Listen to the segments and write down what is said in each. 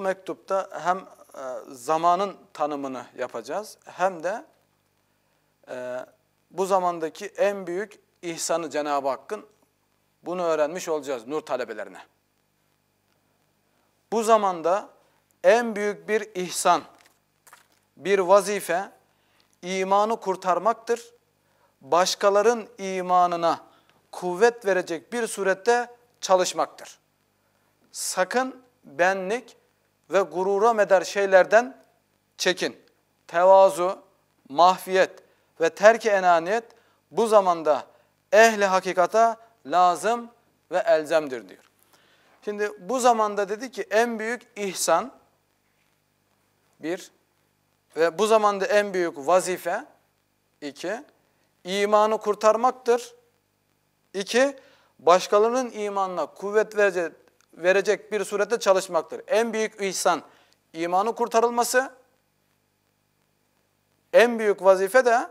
mektupta hem e, zamanın tanımını yapacağız hem de e, bu zamandaki en büyük ihsanı Cenab-ı Hakk'ın bunu öğrenmiş olacağız nur talebelerine. Bu zamanda en büyük bir ihsan, bir vazife imanı kurtarmaktır. Başkaların imanına kuvvet verecek bir surette çalışmaktır. Sakın benlik ve gurura meder şeylerden çekin. Tevazu, mahfiyet ve terk-i enaniyet bu zamanda ehli hakikata lazım ve elzemdir diyor. Şimdi bu zamanda dedi ki en büyük ihsan bir ve bu zamanda en büyük vazife iki imanı kurtarmaktır. İki başkalarının imanına kuvvet verecek, verecek bir surette çalışmaktır. En büyük ihsan imanı kurtarılması. En büyük vazife de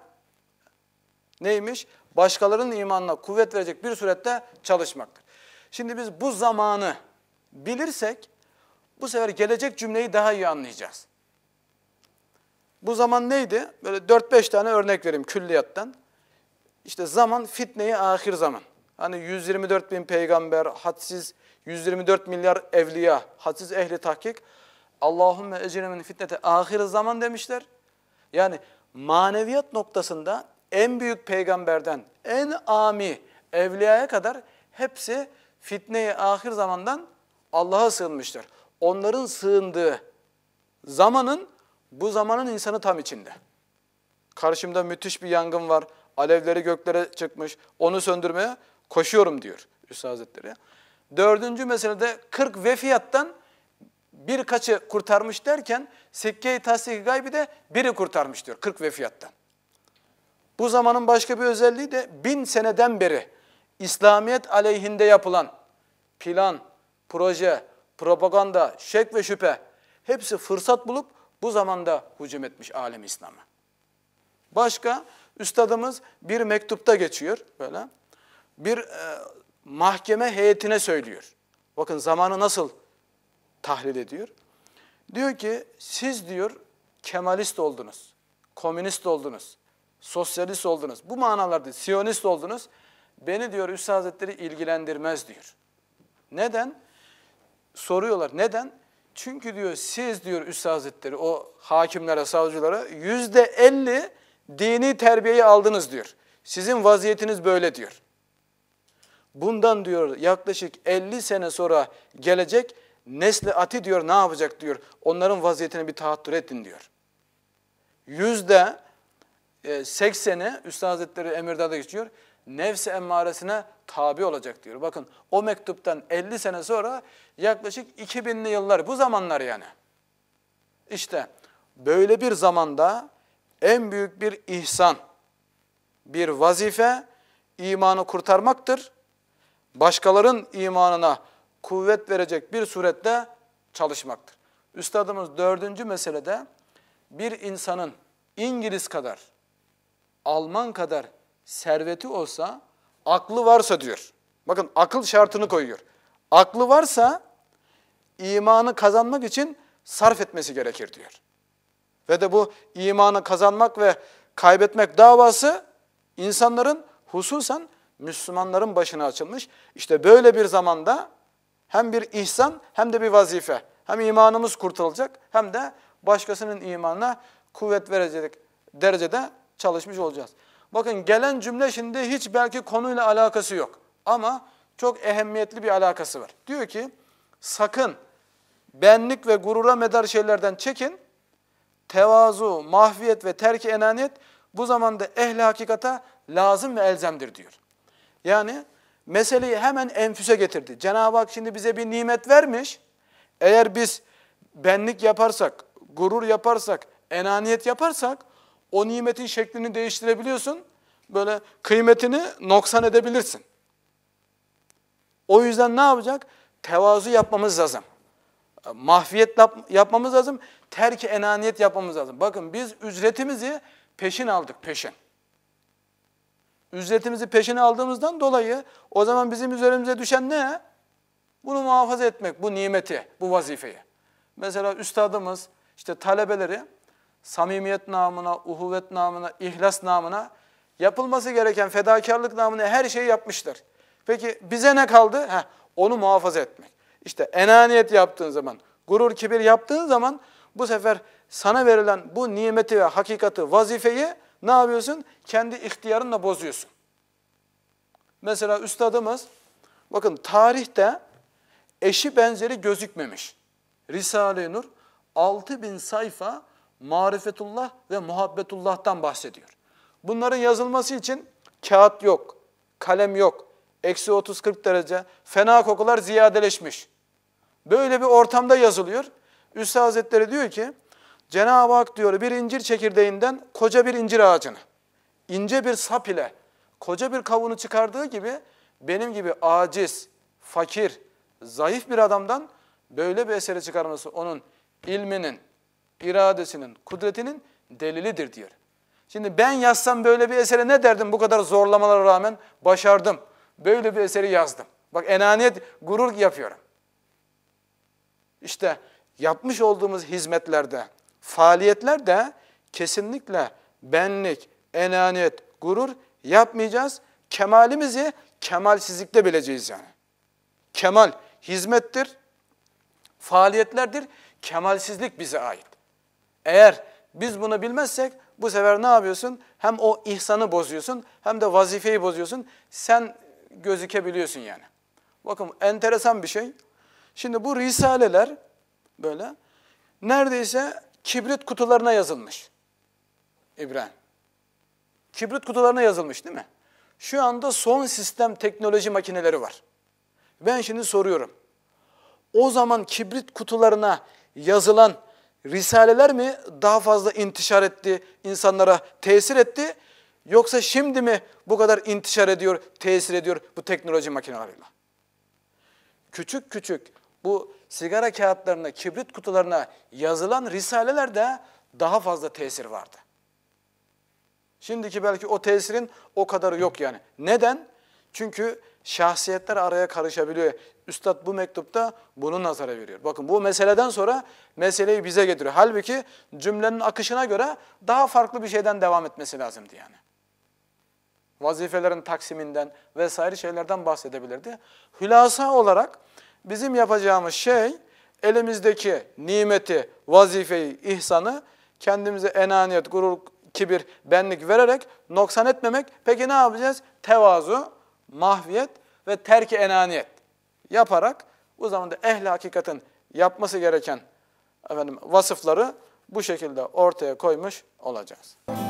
neymiş? Başkalarının imanına kuvvet verecek bir surette çalışmaktır. Şimdi biz bu zamanı bilirsek bu sefer gelecek cümleyi daha iyi anlayacağız. Bu zaman neydi? Böyle 4-5 tane örnek vereyim külliyattan. İşte zaman fitneyi ahir zaman. Hani 124 bin peygamber, hadsiz 124 milyar evliya, hadsiz ehli tahkik. Allahümme ecremin fitnete ahir zaman demişler. Yani maneviyat noktasında en büyük peygamberden en ami evliyaya kadar hepsi fitneyi ahir zamandan Allah'a sığınmıştır. Onların sığındığı zamanın bu zamanın insanı tam içinde. Karşımda müthiş bir yangın var. Alevleri göklere çıkmış. Onu söndürmeye Koşuyorum diyor Üstad Hazretleri. Dördüncü meselede 40 vefiyattan birkaçı kurtarmış derken Sekke-i Tasdik-i Gaybi de biri kurtarmış diyor 40 vefiyattan. Bu zamanın başka bir özelliği de bin seneden beri İslamiyet aleyhinde yapılan plan, proje, propaganda, şek ve şüphe hepsi fırsat bulup bu zamanda hücum etmiş alem İslam'a. Başka üstadımız bir mektupta geçiyor böyle bir e, mahkeme heyetine söylüyor. Bakın zamanı nasıl tahlil ediyor. Diyor ki siz diyor Kemalist oldunuz, komünist oldunuz, sosyalist oldunuz. Bu manalarda siyonist oldunuz. Beni diyor Üstad Hazretleri ilgilendirmez diyor. Neden? Soruyorlar neden? Çünkü diyor siz diyor Üstad Hazretleri o hakimlere, savcılara yüzde elli dini terbiyeyi aldınız diyor. Sizin vaziyetiniz böyle diyor. Bundan diyor yaklaşık 50 sene sonra gelecek nesli ati diyor ne yapacak diyor. Onların vaziyetine bir tahattür ettin diyor. Yüzde 80'i e, Üstad Hazretleri Emirdağ'da geçiyor. Nefsi emmaresine tabi olacak diyor. Bakın o mektuptan 50 sene sonra yaklaşık 2000'li yıllar bu zamanlar yani. İşte böyle bir zamanda en büyük bir ihsan, bir vazife imanı kurtarmaktır başkaların imanına kuvvet verecek bir surette çalışmaktır. Üstadımız dördüncü meselede bir insanın İngiliz kadar, Alman kadar serveti olsa, aklı varsa diyor. Bakın akıl şartını koyuyor. Aklı varsa imanı kazanmak için sarf etmesi gerekir diyor. Ve de bu imanı kazanmak ve kaybetmek davası insanların hususen Müslümanların başına açılmış. İşte böyle bir zamanda hem bir ihsan hem de bir vazife. Hem imanımız kurtulacak hem de başkasının imanına kuvvet verecek derecede çalışmış olacağız. Bakın gelen cümle şimdi hiç belki konuyla alakası yok ama çok ehemmiyetli bir alakası var. Diyor ki sakın benlik ve gurura medar şeylerden çekin. Tevazu, mahviyet ve terki enaniyet bu zamanda ehli hakikata lazım ve elzemdir diyor. Yani meseleyi hemen enfüse getirdi. Cenab-ı Hak şimdi bize bir nimet vermiş. Eğer biz benlik yaparsak, gurur yaparsak, enaniyet yaparsak o nimetin şeklini değiştirebiliyorsun. Böyle kıymetini noksan edebilirsin. O yüzden ne yapacak? Tevazu yapmamız lazım. Mahfiyet yapmamız lazım. Terki enaniyet yapmamız lazım. Bakın biz ücretimizi peşin aldık peşin. Ücretimizi peşine aldığımızdan dolayı o zaman bizim üzerimize düşen ne? Bunu muhafaza etmek, bu nimeti, bu vazifeyi. Mesela üstadımız işte talebeleri samimiyet namına, uhuvvet namına, ihlas namına yapılması gereken fedakarlık namına her şeyi yapmıştır. Peki bize ne kaldı? Heh, onu muhafaza etmek. İşte enaniyet yaptığın zaman, gurur kibir yaptığın zaman bu sefer sana verilen bu nimeti ve hakikati, vazifeyi ne yapıyorsun? Kendi ihtiyarınla bozuyorsun. Mesela üstadımız bakın tarihte eşi benzeri gözükmemiş. Risale-i Nur 6000 sayfa marifetullah ve muhabbetullah'tan bahsediyor. Bunların yazılması için kağıt yok, kalem yok, eksi 30-40 derece, fena kokular ziyadeleşmiş. Böyle bir ortamda yazılıyor. Üstad Hazretleri diyor ki, Cenab-ı Hak diyor bir incir çekirdeğinden koca bir incir ağacını, ince bir sap ile koca bir kavunu çıkardığı gibi benim gibi aciz, fakir, zayıf bir adamdan böyle bir eseri çıkarması onun ilminin, iradesinin, kudretinin delilidir diyor. Şimdi ben yazsam böyle bir esere ne derdim bu kadar zorlamalara rağmen başardım. Böyle bir eseri yazdım. Bak enaniyet, gurur yapıyorum. İşte yapmış olduğumuz hizmetlerde, faaliyetler de kesinlikle benlik, enaniyet, gurur yapmayacağız. Kemalimizi kemalsizlikte bileceğiz yani. Kemal hizmettir, faaliyetlerdir. Kemalsizlik bize ait. Eğer biz bunu bilmezsek bu sefer ne yapıyorsun? Hem o ihsanı bozuyorsun hem de vazifeyi bozuyorsun. Sen gözükebiliyorsun yani. Bakın enteresan bir şey. Şimdi bu risaleler böyle neredeyse kibrit kutularına yazılmış. İbrahim. Kibrit kutularına yazılmış değil mi? Şu anda son sistem teknoloji makineleri var. Ben şimdi soruyorum. O zaman kibrit kutularına yazılan risaleler mi daha fazla intişar etti, insanlara tesir etti? Yoksa şimdi mi bu kadar intişar ediyor, tesir ediyor bu teknoloji makinalarıyla? Küçük küçük bu sigara kağıtlarına, kibrit kutularına yazılan risalelerde daha fazla tesir vardı. Şimdiki belki o tesirin o kadarı yok yani. Neden? Çünkü şahsiyetler araya karışabiliyor. Üstad bu mektupta bunu nazara veriyor. Bakın bu meseleden sonra meseleyi bize getiriyor. Halbuki cümlenin akışına göre daha farklı bir şeyden devam etmesi lazımdı yani. Vazifelerin taksiminden vesaire şeylerden bahsedebilirdi. Hülasa olarak Bizim yapacağımız şey elimizdeki nimeti, vazifeyi, ihsanı kendimize enaniyet, gurur, kibir, benlik vererek noksan etmemek. Peki ne yapacağız? Tevazu, mahviyet ve terki enaniyet yaparak o zaman da ehli hakikatin yapması gereken efendim, vasıfları bu şekilde ortaya koymuş olacağız.